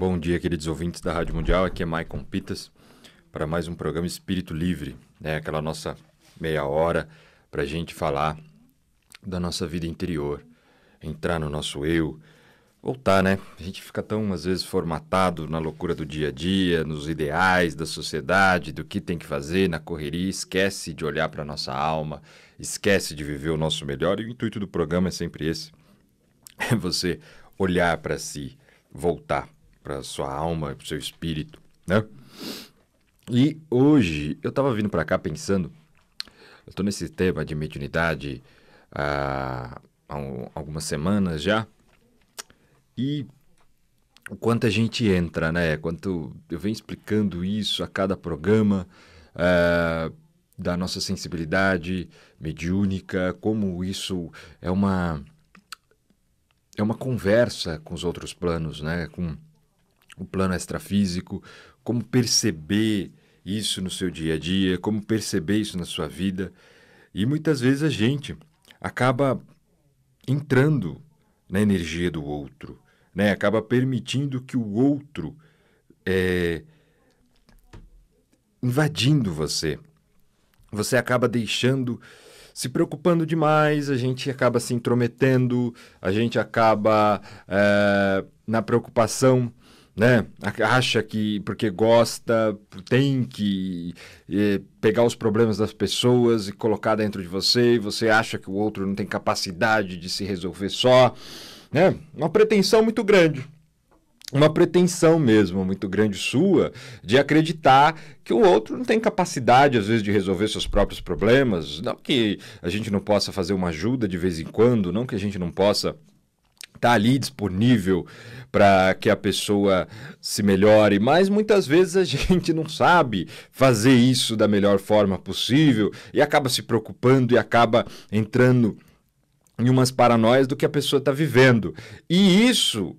Bom dia, queridos ouvintes da Rádio Mundial. Aqui é Maicon Pitas para mais um programa Espírito Livre, né? aquela nossa meia hora para a gente falar da nossa vida interior, entrar no nosso eu, voltar, né? A gente fica tão, às vezes, formatado na loucura do dia a dia, nos ideais da sociedade, do que tem que fazer na correria, esquece de olhar para nossa alma, esquece de viver o nosso melhor. E o intuito do programa é sempre esse: é você olhar para si, voltar para sua alma, para seu espírito, né? E hoje eu estava vindo para cá pensando, eu estou nesse tema de mediunidade há algumas semanas já. E o quanto a gente entra, né? Quanto eu venho explicando isso a cada programa, uh, da nossa sensibilidade mediúnica, como isso é uma é uma conversa com os outros planos, né? Com o plano extrafísico, como perceber isso no seu dia a dia, como perceber isso na sua vida. E muitas vezes a gente acaba entrando na energia do outro né? acaba permitindo que o outro é, invadindo você. Você acaba deixando, se preocupando demais, a gente acaba se intrometendo, a gente acaba é, na preocupação né? Acha que porque gosta tem que é, pegar os problemas das pessoas e colocar dentro de você. E você acha que o outro não tem capacidade de se resolver só né? Uma pretensão muito grande. Uma pretensão mesmo muito grande sua de acreditar que o outro não tem capacidade, às vezes, de resolver seus próprios problemas. Não que a gente não possa fazer uma ajuda de vez em quando, não que a gente não possa estar tá ali disponível para que a pessoa se melhore, mas muitas vezes a gente não sabe fazer isso da melhor forma possível e acaba se preocupando e acaba entrando e umas paranoias do que a pessoa está vivendo. E isso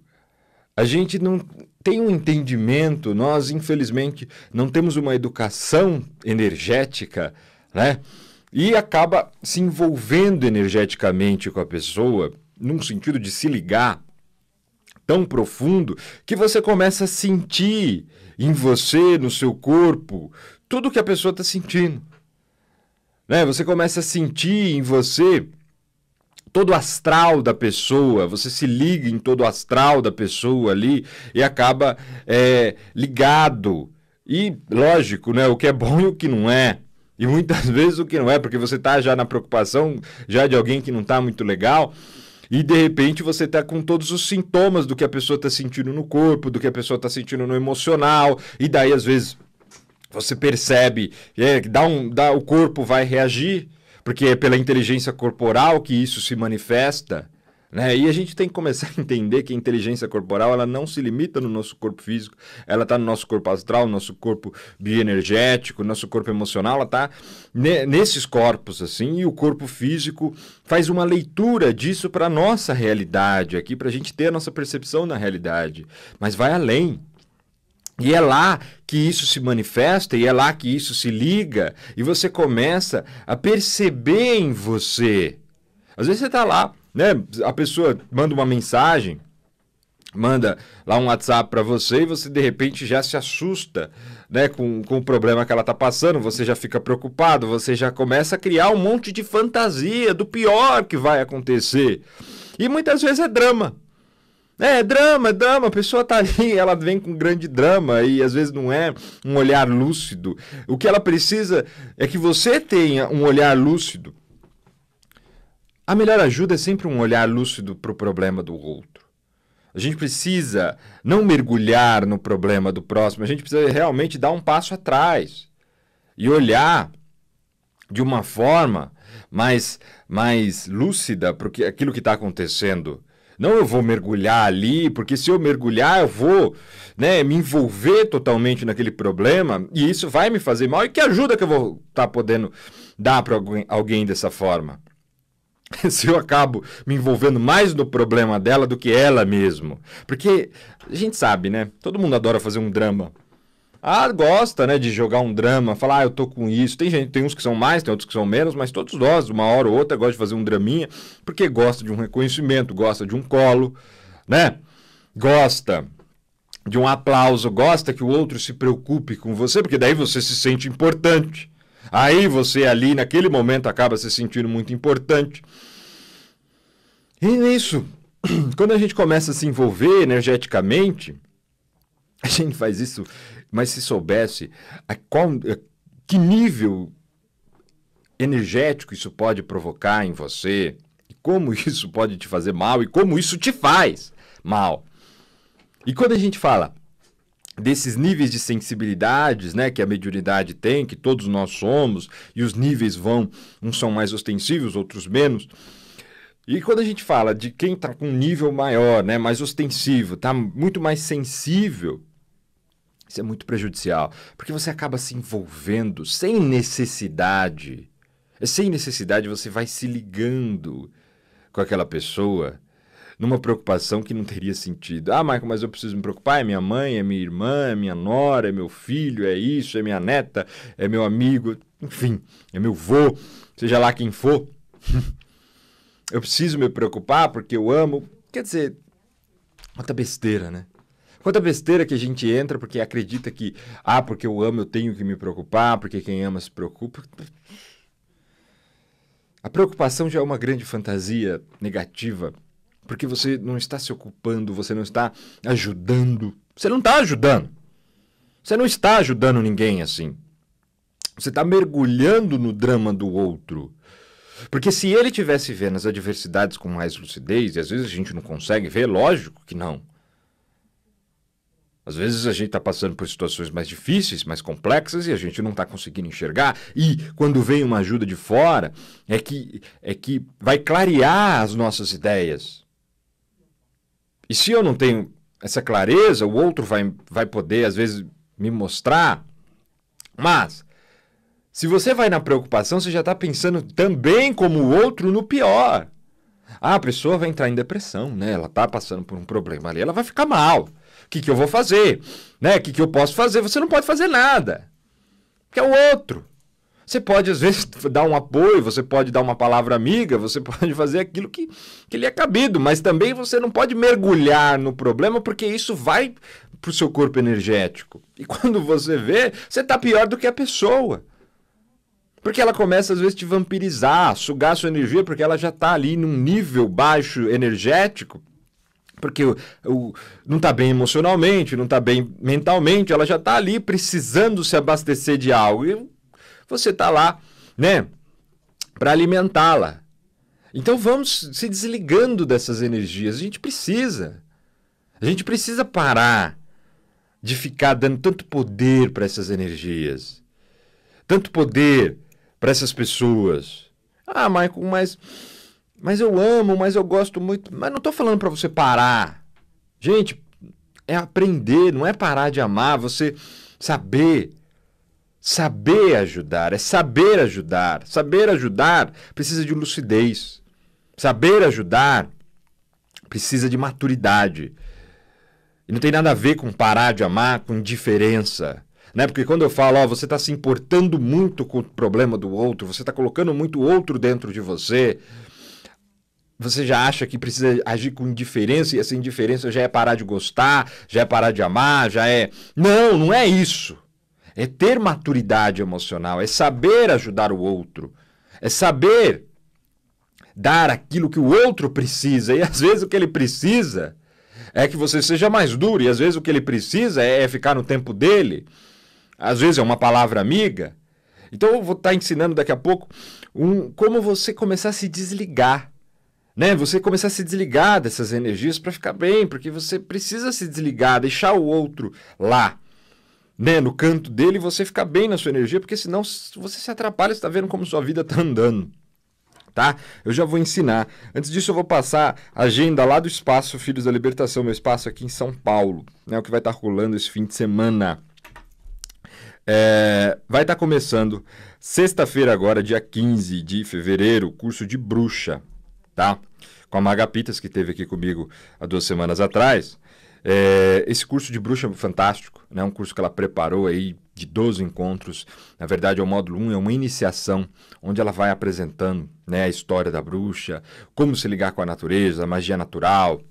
a gente não tem um entendimento, nós infelizmente não temos uma educação energética, né? E acaba se envolvendo energeticamente com a pessoa, num sentido de se ligar tão profundo que você começa a sentir em você, no seu corpo, tudo que a pessoa está sentindo. Né? Você começa a sentir em você todo o astral da pessoa, você se liga em todo o astral da pessoa ali e acaba é, ligado. E, lógico, né, o que é bom e o que não é. E muitas vezes o que não é, porque você está já na preocupação já de alguém que não está muito legal. E de repente você está com todos os sintomas do que a pessoa está sentindo no corpo, do que a pessoa está sentindo no emocional, e daí às vezes você percebe, é, dá um, dá, o corpo vai reagir, porque é pela inteligência corporal que isso se manifesta. Né? E a gente tem que começar a entender que a inteligência corporal ela não se limita no nosso corpo físico, ela está no nosso corpo astral, no nosso corpo bioenergético, no nosso corpo emocional, ela está ne nesses corpos assim. E o corpo físico faz uma leitura disso para a nossa realidade aqui, para a gente ter a nossa percepção da realidade. Mas vai além. E é lá que isso se manifesta e é lá que isso se liga e você começa a perceber em você. Às vezes você está lá, né? A pessoa manda uma mensagem, manda lá um WhatsApp para você e você de repente já se assusta, né, com, com o problema que ela está passando, você já fica preocupado, você já começa a criar um monte de fantasia do pior que vai acontecer. E muitas vezes é drama. É, drama, drama, a pessoa tá ali, ela vem com grande drama e às vezes não é um olhar lúcido. O que ela precisa é que você tenha um olhar lúcido. A melhor ajuda é sempre um olhar lúcido para o problema do outro. A gente precisa não mergulhar no problema do próximo, a gente precisa realmente dar um passo atrás e olhar de uma forma mais, mais lúcida para aquilo que está acontecendo não eu vou mergulhar ali, porque se eu mergulhar, eu vou né, me envolver totalmente naquele problema e isso vai me fazer mal. E que ajuda que eu vou estar tá podendo dar para alguém dessa forma? se eu acabo me envolvendo mais no problema dela do que ela mesmo. Porque a gente sabe, né? Todo mundo adora fazer um drama ah, gosta, né, de jogar um drama, falar, ah, eu tô com isso. Tem gente, tem uns que são mais, tem outros que são menos, mas todos nós, uma hora ou outra, gosta de fazer um draminha, porque gosta de um reconhecimento, gosta de um colo, né? Gosta de um aplauso, gosta que o outro se preocupe com você, porque daí você se sente importante. Aí você ali naquele momento acaba se sentindo muito importante. E isso, quando a gente começa a se envolver energeticamente, a gente faz isso mas se soubesse a qual, a que nível energético isso pode provocar em você, e como isso pode te fazer mal e como isso te faz mal. E quando a gente fala desses níveis de sensibilidades, né, que a mediunidade tem, que todos nós somos, e os níveis vão, uns são mais ostensivos, outros menos. E quando a gente fala de quem está com um nível maior, né, mais ostensivo, está muito mais sensível isso é muito prejudicial, porque você acaba se envolvendo sem necessidade. É sem necessidade, você vai se ligando com aquela pessoa numa preocupação que não teria sentido. Ah, Michael, mas eu preciso me preocupar? É minha mãe, é minha irmã, é minha nora, é meu filho, é isso, é minha neta, é meu amigo, enfim, é meu vô, seja lá quem for. eu preciso me preocupar porque eu amo. Quer dizer, outra é besteira, né? Quanta besteira que a gente entra porque acredita que, ah, porque eu amo eu tenho que me preocupar, porque quem ama se preocupa. A preocupação já é uma grande fantasia negativa, porque você não está se ocupando, você não está ajudando. Você não está ajudando. Você não está ajudando ninguém assim. Você está mergulhando no drama do outro. Porque se ele tivesse vendo as adversidades com mais lucidez, e às vezes a gente não consegue ver, lógico que não. Às vezes a gente está passando por situações mais difíceis, mais complexas e a gente não está conseguindo enxergar. E quando vem uma ajuda de fora, é que, é que vai clarear as nossas ideias. E se eu não tenho essa clareza, o outro vai, vai poder, às vezes, me mostrar. Mas, se você vai na preocupação, você já está pensando também como o outro no pior. Ah, a pessoa vai entrar em depressão, né? Ela está passando por um problema ali, ela vai ficar mal. O que, que eu vou fazer? Né? O que, que eu posso fazer? Você não pode fazer nada. Porque é o outro. Você pode, às vezes, dar um apoio, você pode dar uma palavra amiga, você pode fazer aquilo que, que lhe é cabido, mas também você não pode mergulhar no problema, porque isso vai para o seu corpo energético. E quando você vê, você está pior do que a pessoa. Porque ela começa, às vezes, a te vampirizar, sugar sua energia, porque ela já está ali num nível baixo energético porque o, não está bem emocionalmente, não está bem mentalmente, ela já está ali precisando se abastecer de algo. E você está lá, né, para alimentá-la. Então vamos se desligando dessas energias. A gente precisa. A gente precisa parar de ficar dando tanto poder para essas energias, tanto poder para essas pessoas. Ah, Michael, mas mas eu amo, mas eu gosto muito. Mas não estou falando para você parar. Gente, é aprender, não é parar de amar, você saber. Saber ajudar, é saber ajudar. Saber ajudar precisa de lucidez. Saber ajudar precisa de maturidade. E não tem nada a ver com parar de amar, com indiferença. Né? Porque quando eu falo, ó, você está se importando muito com o problema do outro, você está colocando muito o outro dentro de você, você já acha que precisa agir com indiferença e essa indiferença já é parar de gostar, já é parar de amar, já é. Não, não é isso. É ter maturidade emocional, é saber ajudar o outro, é saber dar aquilo que o outro precisa. E às vezes o que ele precisa é que você seja mais duro, e às vezes o que ele precisa é ficar no tempo dele. Às vezes é uma palavra amiga. Então eu vou estar tá ensinando daqui a pouco um, como você começar a se desligar né? Você começar a se desligar dessas energias para ficar bem, porque você precisa se desligar, deixar o outro lá, né? No canto dele, você ficar bem na sua energia, porque senão você se atrapalha, está vendo como sua vida está andando. Tá? Eu já vou ensinar. Antes disso, eu vou passar a agenda lá do Espaço Filhos da Libertação, meu espaço aqui em São Paulo, né? O que vai estar tá rolando esse fim de semana. É, vai estar tá começando sexta-feira agora, dia 15 de fevereiro, curso de bruxa, tá? Com a Maga Pitas, que teve aqui comigo há duas semanas atrás. É, esse curso de bruxa é fantástico, né? Um curso que ela preparou aí de 12 encontros. Na verdade, é o módulo 1, é uma iniciação onde ela vai apresentando né, a história da bruxa, como se ligar com a natureza, a magia natural,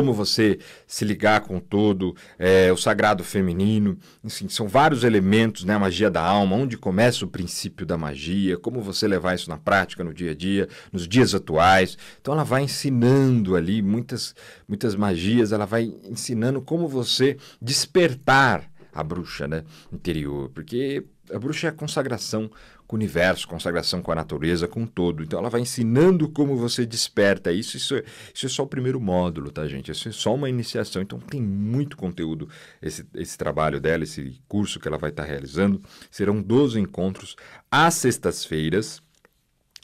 como você se ligar com todo, é, o sagrado feminino, enfim, são vários elementos, né? A magia da alma, onde começa o princípio da magia, como você levar isso na prática, no dia a dia, nos dias atuais. Então ela vai ensinando ali muitas, muitas magias, ela vai ensinando como você despertar a bruxa né, interior, porque a bruxa é a consagração com o universo, consagração com a natureza, com todo. Então ela vai ensinando como você desperta. Isso, isso, isso é só o primeiro módulo, tá, gente? Isso é só uma iniciação. Então tem muito conteúdo esse, esse trabalho dela, esse curso que ela vai estar tá realizando. Serão 12 encontros às sextas-feiras.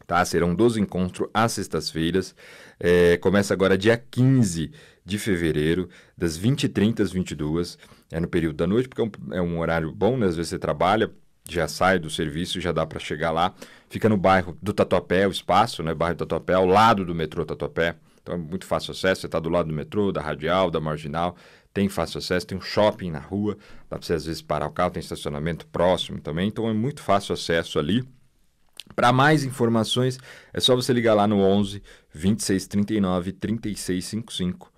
Tá? Serão 12 encontros às sextas-feiras. É, começa agora dia 15 de fevereiro, das 20h30 às 22 É no período da noite, porque é um, é um horário bom, né? Às vezes você trabalha, já sai do serviço, já dá para chegar lá. Fica no bairro do Tatuapé, o espaço, né? Bairro do Tatuapé, ao lado do metrô Tatuapé. Então é muito fácil acesso. Você está do lado do metrô, da radial, da marginal. Tem fácil acesso, tem um shopping na rua. Dá para você às vezes parar o carro, tem estacionamento próximo também. Então é muito fácil acesso ali. Para mais informações, é só você ligar lá no 11 2639 3655.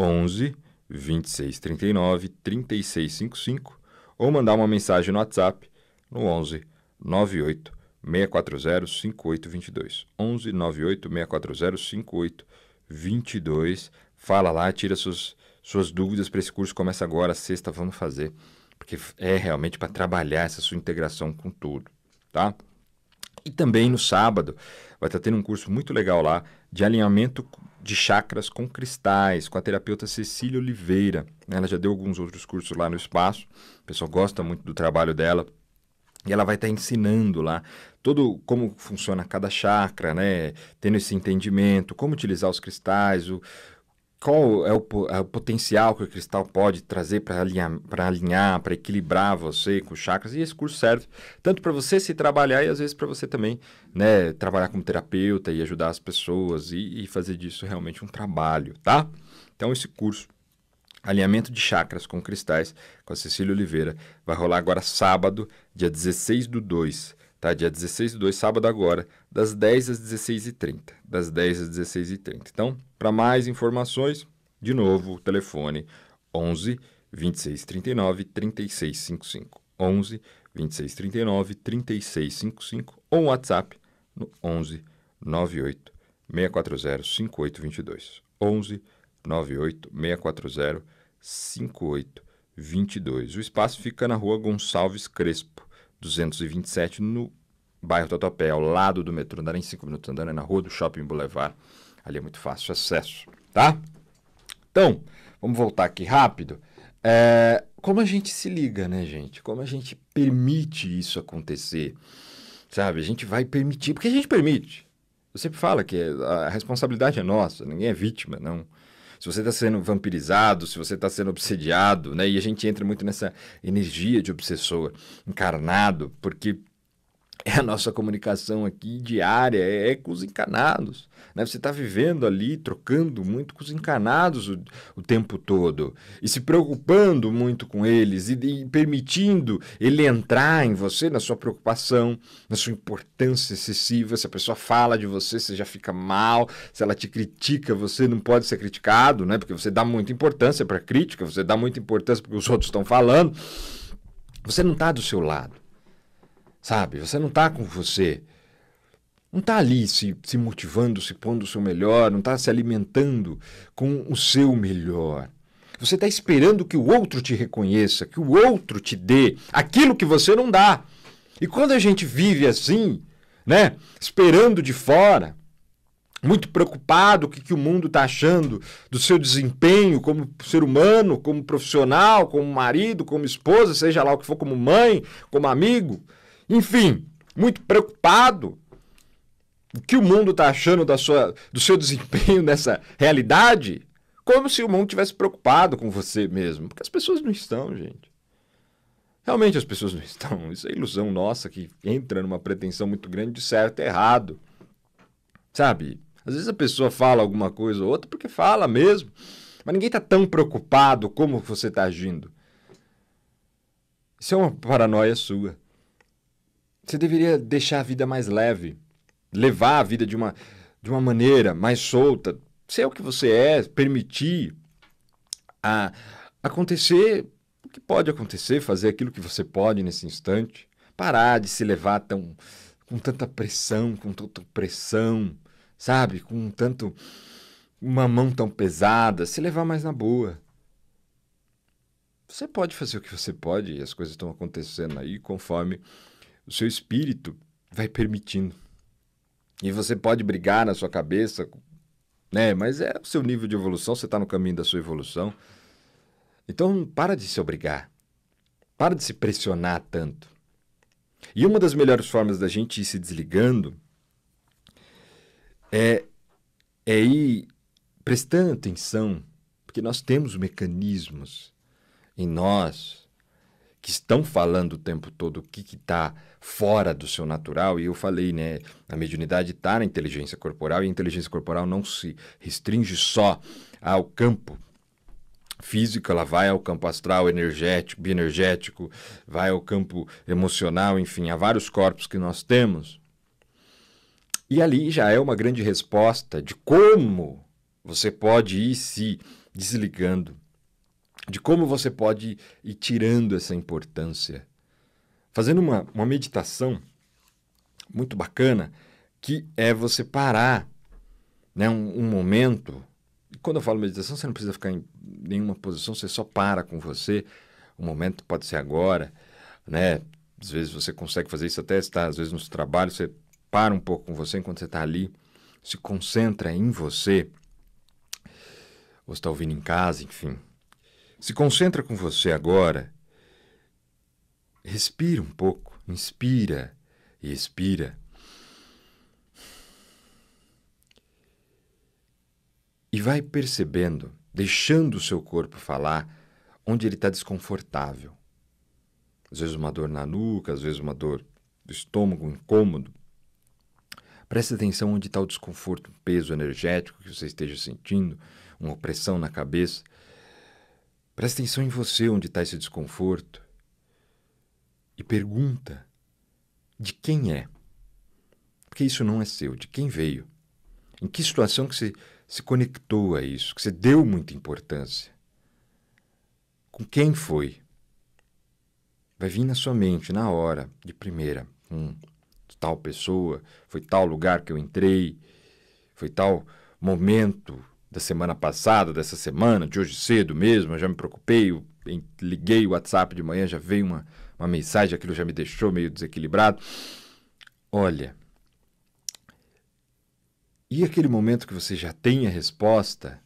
11 2639 3655 ou mandar uma mensagem no WhatsApp no 11 98 640 5822. 11 98 640 5822. Fala lá, tira suas, suas dúvidas para esse curso. Começa agora, sexta, vamos fazer. Porque é realmente para trabalhar essa sua integração com tudo, tá? E também no sábado vai estar tá tendo um curso muito legal lá de alinhamento de chakras com cristais, com a terapeuta Cecília Oliveira. Ela já deu alguns outros cursos lá no espaço. O pessoal gosta muito do trabalho dela. E ela vai estar tá ensinando lá todo como funciona cada chakra, né? Tendo esse entendimento, como utilizar os cristais, o, qual é o, é o, potencial que o cristal pode trazer para alinhar, para alinhar, para equilibrar você com os chakras e esse curso serve tanto para você se trabalhar e às vezes para você também, né, trabalhar como terapeuta e ajudar as pessoas e, e fazer disso realmente um trabalho, tá? Então esse curso Alinhamento de chakras com cristais com a Cecília Oliveira. Vai rolar agora sábado, dia 16 do 2. Tá? Dia 16 do 2, sábado agora, das 10 às 16h30. Das 10 às 16h30. Então, para mais informações, de novo, o telefone 11 2639 3655. 11 2639 3655 ou um WhatsApp no 11 98 640 5822. 11 98-640-5822. O espaço fica na rua Gonçalves Crespo, 227, no bairro Tatuapé, ao lado do metrô. Não em 5 minutos andando, é na rua do Shopping Boulevard. Ali é muito fácil acesso, tá? Então, vamos voltar aqui rápido. É, como a gente se liga, né, gente? Como a gente permite isso acontecer, sabe? A gente vai permitir, porque a gente permite. Eu sempre falo que a responsabilidade é nossa, ninguém é vítima, não se você está sendo vampirizado, se você está sendo obsediado, né? E a gente entra muito nessa energia de obsessor encarnado, porque é a nossa comunicação aqui diária, é, é com os encanados. Né? Você está vivendo ali, trocando muito com os encanados o, o, tempo todo e se preocupando muito com eles e, e permitindo ele entrar em você, na sua preocupação, na sua importância excessiva. Se a pessoa fala de você, você já fica mal. Se ela te critica, você não pode ser criticado, né? porque você dá muita importância para a crítica, você dá muita importância porque os outros estão falando. Você não está do seu lado sabe? Você não está com você. Não está ali se, se motivando, se pondo o seu melhor, não está se alimentando com o seu melhor. Você está esperando que o outro te reconheça, que o outro te dê aquilo que você não dá. E quando a gente vive assim, né, esperando de fora, muito preocupado com o que, que o mundo está achando do seu desempenho como ser humano, como profissional, como marido, como esposa, seja lá o que for, como mãe, como amigo, enfim, muito preocupado o que o mundo está achando da sua, do seu desempenho nessa realidade, como se o mundo tivesse preocupado com você mesmo. Porque as pessoas não estão, gente. Realmente as pessoas não estão. Isso é ilusão nossa que entra numa pretensão muito grande de certo e errado. Sabe? Às vezes a pessoa fala alguma coisa ou outra porque fala mesmo. Mas ninguém está tão preocupado como você está agindo. Isso é uma paranoia sua. Você deveria deixar a vida mais leve, levar a vida de uma, de uma maneira mais solta, ser o que você é, permitir a acontecer o que pode acontecer, fazer aquilo que você pode nesse instante, parar de se levar tão com tanta pressão, com tanta pressão, sabe? Com tanto uma mão tão pesada, se levar mais na boa. Você pode fazer o que você pode e as coisas estão acontecendo aí conforme o seu espírito vai permitindo. E você pode brigar na sua cabeça, né? Mas é o seu nível de evolução, você está no caminho da sua evolução. Então, para de se obrigar. Para de se pressionar tanto. E uma das melhores formas da gente ir se desligando é, é ir prestando atenção, porque nós temos mecanismos em nós que estão falando o tempo todo o que está fora do seu natural. E eu falei, né? A mediunidade está na inteligência corporal e a inteligência corporal não se restringe só ao campo físico, ela vai ao campo astral, energético, bioenergético, vai ao campo emocional, enfim, há vários corpos que nós temos. E ali já é uma grande resposta de como você pode ir se desligando de como você pode ir tirando essa importância. Fazendo uma, uma meditação muito bacana, que é você parar né, um, um momento. E quando eu falo meditação, você não precisa ficar em nenhuma posição, você só para com você. O momento pode ser agora, né? Às vezes você consegue fazer isso até estar, às vezes, no trabalho, você para um pouco com você enquanto você está ali, se concentra em você. Ou está ouvindo em casa, enfim se concentra com você agora. Respira um pouco, inspira e expira. E vai percebendo, deixando o seu corpo falar, onde ele está desconfortável. Às vezes uma dor na nuca, às vezes uma dor do estômago, um incômodo. Preste atenção onde está o desconforto, um peso energético que você esteja sentindo, uma opressão na cabeça. Presta atenção em você onde está esse desconforto e pergunta de quem é. Porque isso não é seu, de quem veio. Em que situação que você se conectou a isso, que você deu muita importância. Com quem foi? Vai vir na sua mente, na hora, de primeira. Hum, tal pessoa, foi tal lugar que eu entrei, foi tal momento da semana passada, dessa semana, de hoje cedo mesmo, eu já me preocupei, eu liguei o WhatsApp de manhã, já veio uma, uma mensagem, aquilo já me deixou meio desequilibrado. Olha, e aquele momento que você já tem a resposta,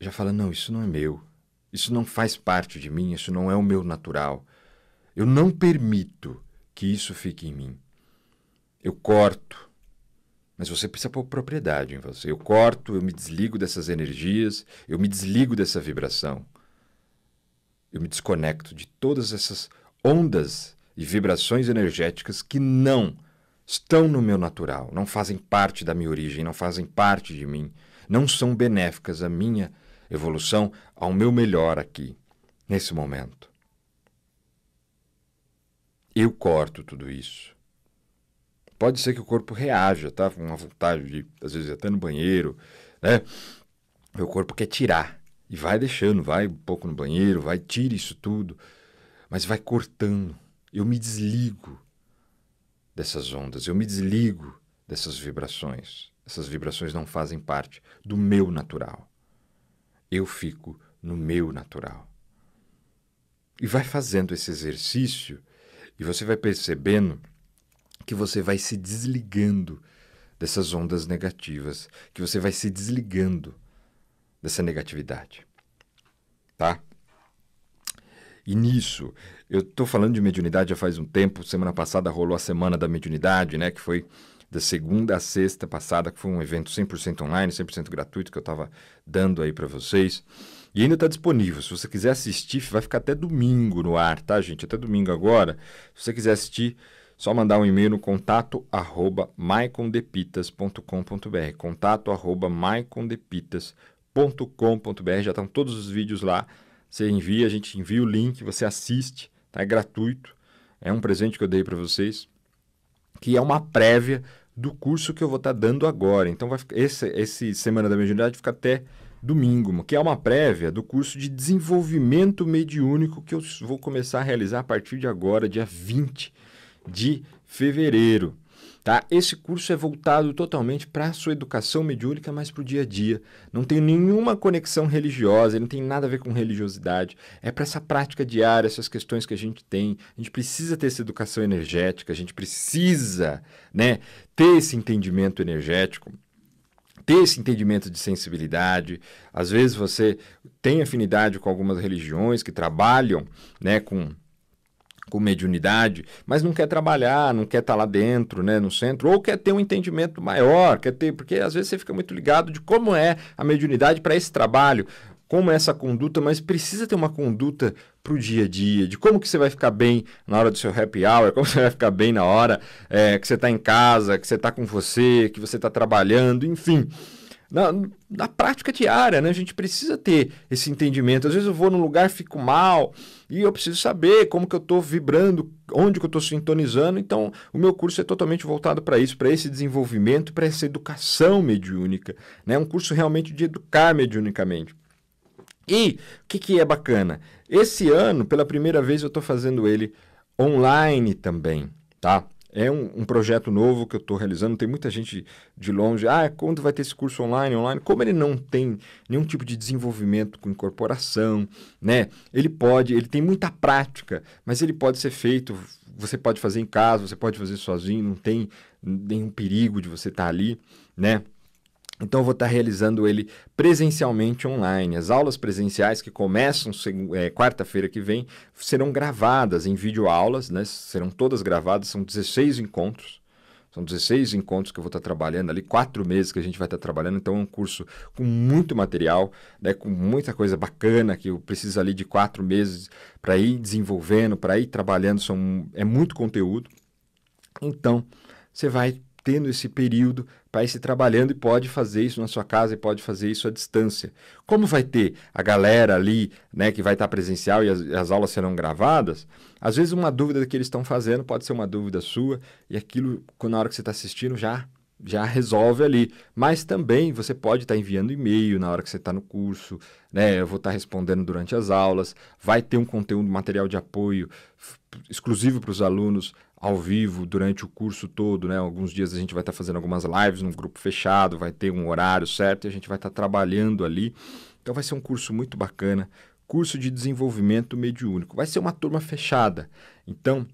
já fala: não, isso não é meu, isso não faz parte de mim, isso não é o meu natural. Eu não permito que isso fique em mim. Eu corto, mas você precisa pôr propriedade em você. Eu corto, eu me desligo dessas energias, eu me desligo dessa vibração. Eu me desconecto de todas essas ondas e vibrações energéticas que não estão no meu natural, não fazem parte da minha origem, não fazem parte de mim, não são benéficas à minha evolução, ao meu melhor aqui, nesse momento. Eu corto tudo isso pode ser que o corpo reaja, tá? Uma vontade de, às vezes, até no banheiro, né? Meu corpo quer tirar e vai deixando, vai um pouco no banheiro, vai, tira isso tudo, mas vai cortando. Eu me desligo dessas ondas, eu me desligo dessas vibrações. Essas vibrações não fazem parte do meu natural. Eu fico no meu natural. E vai fazendo esse exercício e você vai percebendo que você vai se desligando dessas ondas negativas, que você vai se desligando dessa negatividade. Tá? E nisso, eu estou falando de mediunidade já faz um tempo, semana passada rolou a Semana da Mediunidade, né, que foi da segunda a sexta passada, que foi um evento 100% online, 100% gratuito que eu estava dando aí para vocês. E ainda está disponível. Se você quiser assistir, vai ficar até domingo no ar, tá, gente? Até domingo agora. Se você quiser assistir, só mandar um e-mail no contato arroba maicondepitas.com.br contato arroba maicondepitas.com.br Já estão todos os vídeos lá. Você envia, a gente envia o link, você assiste, tá? é gratuito. É um presente que eu dei para vocês, que é uma prévia do curso que eu vou estar tá dando agora. Então, vai ficar, esse, esse Semana da Mediunidade fica até domingo, que é uma prévia do curso de desenvolvimento mediúnico que eu vou começar a realizar a partir de agora, dia 20 de fevereiro. Tá? Esse curso é voltado totalmente para a sua educação mediúnica, mas para o dia a dia. Não tem nenhuma conexão religiosa, não tem nada a ver com religiosidade. É para essa prática diária, essas questões que a gente tem. A gente precisa ter essa educação energética, a gente precisa né, ter esse entendimento energético ter esse entendimento de sensibilidade. Às vezes você tem afinidade com algumas religiões que trabalham né, com com mediunidade, mas não quer trabalhar, não quer estar tá lá dentro, né, no centro, ou quer ter um entendimento maior, quer ter, porque às vezes você fica muito ligado de como é a mediunidade para esse trabalho, como é essa conduta, mas precisa ter uma conduta para o dia a dia, de como que você vai ficar bem na hora do seu happy hour, como você vai ficar bem na hora é, que você está em casa, que você está com você, que você está trabalhando, enfim na, na prática diária, né? A gente precisa ter esse entendimento. Às vezes eu vou num lugar, fico mal, e eu preciso saber como que eu estou vibrando, onde que eu estou sintonizando. Então, o meu curso é totalmente voltado para isso, para esse desenvolvimento, para essa educação mediúnica. É né? um curso realmente de educar mediunicamente. E o que, que é bacana? Esse ano, pela primeira vez, eu estou fazendo ele online também, tá? É um, um, projeto novo que eu estou realizando. Tem muita gente de longe. Ah, quando vai ter esse curso online? Online? Como ele não tem nenhum tipo de desenvolvimento com incorporação, né? Ele pode, ele tem muita prática, mas ele pode ser feito. Você pode fazer em casa, você pode fazer sozinho. Não tem nenhum perigo de você estar tá ali, né? Então, eu vou estar realizando ele presencialmente online. As aulas presenciais que começam é, quarta-feira que vem serão gravadas em videoaulas, né? serão todas gravadas, são 16 encontros. São 16 encontros que eu vou estar trabalhando ali, quatro meses que a gente vai estar trabalhando. Então é um curso com muito material, né, com muita coisa bacana que eu preciso ali de quatro meses para ir desenvolvendo, para ir trabalhando. São, é muito conteúdo. Então você vai tendo esse período para ir se trabalhando e pode fazer isso na sua casa e pode fazer isso à distância. Como vai ter a galera ali, né, que vai estar presencial e as, as aulas serão gravadas, às vezes uma dúvida que eles estão fazendo pode ser uma dúvida sua e aquilo, na hora que você está assistindo, já já resolve ali. Mas também você pode estar enviando e-mail na hora que você está no curso, né? Eu vou estar respondendo durante as aulas, vai ter um conteúdo, material de apoio exclusivo para os alunos ao vivo durante o curso todo, né? Alguns dias a gente vai estar tá fazendo algumas lives num grupo fechado, vai ter um horário certo e a gente vai estar tá trabalhando ali. Então vai ser um curso muito bacana, curso de desenvolvimento mediúnico. Vai ser uma turma fechada. Então,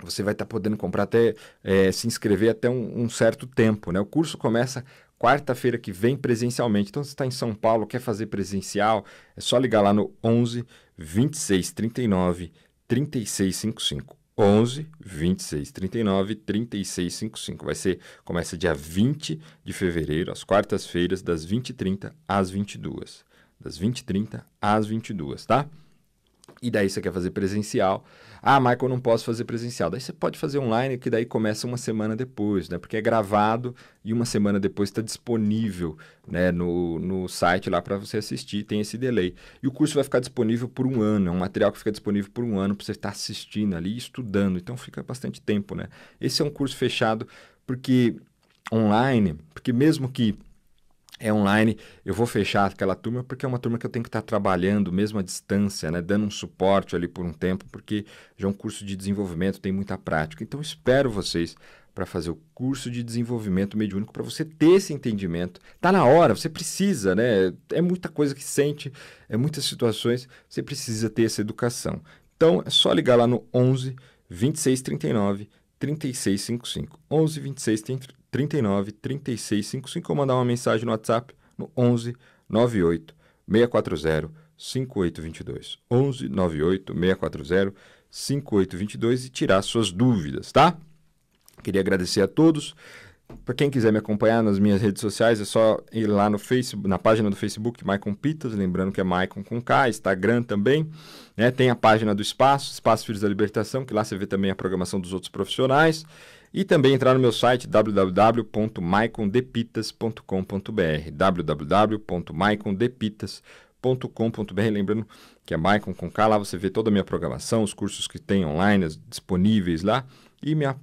você vai estar tá podendo comprar até, é, se inscrever até um, um, certo tempo, né? O curso começa quarta-feira que vem presencialmente. Então, se está em São Paulo, quer fazer presencial, é só ligar lá no 11 26 39 3655. 11 26 39 36 55. Vai ser, começa dia 20 de fevereiro, às quartas-feiras, das 20h30 às 22 Das 20h30 às 22 tá? E daí você quer fazer presencial, ah, Michael, não posso fazer presencial. Daí você pode fazer online, que daí começa uma semana depois, né? Porque é gravado e uma semana depois está disponível né? no, no site lá para você assistir, tem esse delay. E o curso vai ficar disponível por um ano, é um material que fica disponível por um ano para você estar tá assistindo ali e estudando. Então fica bastante tempo, né? Esse é um curso fechado porque online, porque mesmo que é online. Eu vou fechar aquela turma porque é uma turma que eu tenho que estar trabalhando mesmo à distância, né? dando um suporte ali por um tempo, porque já é um curso de desenvolvimento, tem muita prática. Então espero vocês para fazer o curso de desenvolvimento mediúnico para você ter esse entendimento. Está na hora, você precisa, né? É muita coisa que sente, é muitas situações, você precisa ter essa educação. Então é só ligar lá no 11 2639 3655. 11 26 39 36 55 ou mandar uma mensagem no WhatsApp no 11 98 640 5822. 11 98 640 5822 e tirar suas dúvidas, tá? Queria agradecer a todos. Para quem quiser me acompanhar nas minhas redes sociais, é só ir lá no Facebook, na página do Facebook, Maicon Pitas, lembrando que é Maicon com K, Instagram também, né? Tem a página do Espaço, Espaço Filhos da Libertação, que lá você vê também a programação dos outros profissionais. E também entrar no meu site www.maicondepitas.com.br www.maicondepitas.com.br Lembrando que é Maicon com K, lá você vê toda a minha programação, os cursos que tem online disponíveis lá e minha,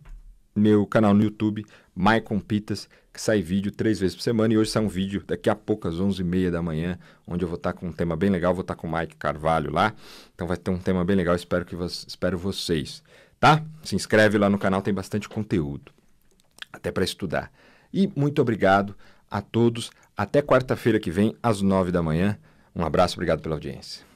meu canal no YouTube, Maicon Pitas, que sai vídeo três vezes por semana. E hoje sai um vídeo daqui a pouco, às e meia da manhã, onde eu vou estar com um tema bem legal. Vou estar com o Mike Carvalho lá. Então vai ter um tema bem legal. Espero que espero vocês tá? Se inscreve lá no canal, tem bastante conteúdo, até para estudar. E muito obrigado a todos. Até quarta-feira que vem, às nove da manhã. Um abraço, obrigado pela audiência.